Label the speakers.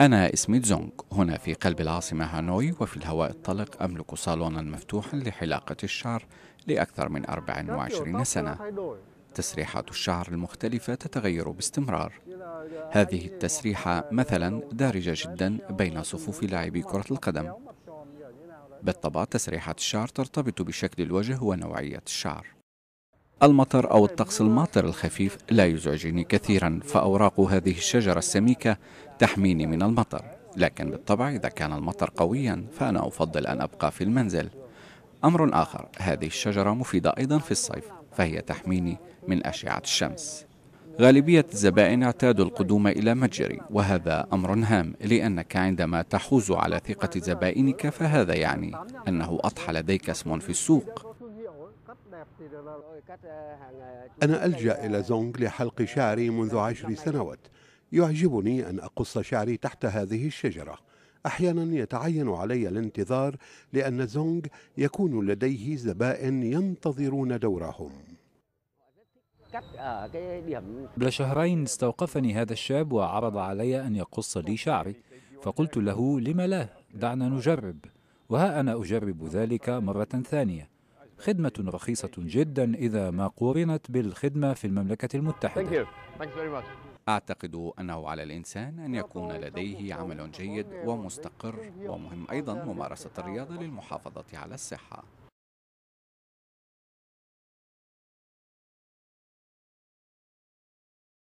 Speaker 1: أنا اسمي تزونغ هنا في قلب العاصمة هانوي وفي الهواء الطلق أملك صالونا مفتوحا لحلاقة الشعر لأكثر من 24 سنة تسريحات الشعر المختلفة تتغير باستمرار هذه التسريحة مثلا دارجة جدا بين صفوف لاعبي كرة القدم بالطبع تسريحات الشعر ترتبط بشكل الوجه ونوعية الشعر المطر أو الطقس الماطر الخفيف لا يزعجني كثيرا فأوراق هذه الشجرة السميكة تحميني من المطر لكن بالطبع إذا كان المطر قويا فأنا أفضل أن أبقى في المنزل أمر آخر هذه الشجرة مفيدة أيضا في الصيف فهي تحميني من أشعة الشمس غالبية الزبائن اعتادوا القدوم إلى متجري وهذا أمر هام لأنك عندما تحوز على ثقة زبائنك فهذا يعني
Speaker 2: أنه أضحى لديك اسم في السوق أنا ألجأ إلى زونغ لحلق شعري منذ عشر سنوات يعجبني أن أقص شعري تحت هذه الشجرة أحيانا يتعين علي الانتظار لأن زونغ يكون لديه زبائن ينتظرون دورهم قبل شهرين استوقفني هذا الشاب وعرض علي
Speaker 3: أن يقص لي شعري فقلت له لم لا دعنا نجرب وها أنا أجرب ذلك مرة ثانية خدمة رخيصة جدا إذا ما قورنت بالخدمة في المملكة
Speaker 1: المتحدة
Speaker 3: أعتقد
Speaker 1: أنه على الإنسان أن يكون لديه عمل جيد ومستقر ومهم أيضا ممارسة الرياضة للمحافظة
Speaker 3: على الصحة